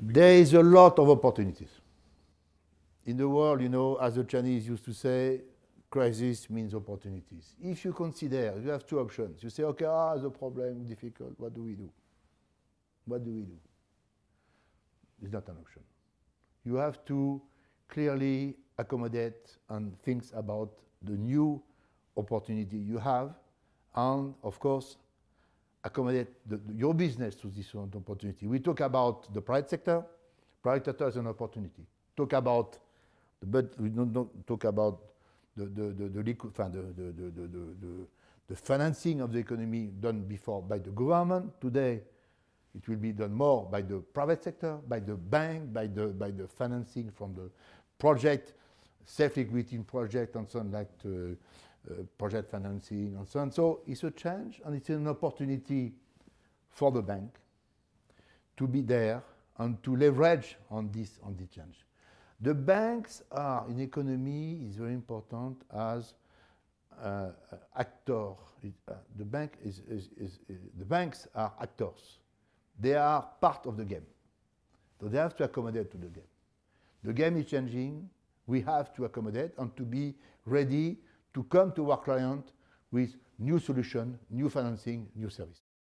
There is a lot of opportunities. In the world, you know, as the Chinese used to say, crisis means opportunities. If you consider, you have two options. You say, okay, ah, the problem difficult. What do we do? What do we do? It's not an option. You have to clearly accommodate and think about the new opportunity you have, and of course, accommodate the, your business to this opportunity. We talk about the private sector. Private sector is an opportunity. Talk about the but we don't, don't talk about the the the, the, financing of the economy done before by the government. Today, it will be done more by the private sector, by the bank, by the by the financing from the project, self-liquidating project, and so on like. To, uh, uh, project financing and so on. So it's a change and it's an opportunity for the bank to be there and to leverage on this on this change. The banks are in economy is very important as uh, actor. It, uh, the bank is, is, is, is, the banks are actors. They are part of the game, so they have to accommodate to the game. The game is changing. We have to accommodate and to be ready to come to our client with new solution, new financing, new service.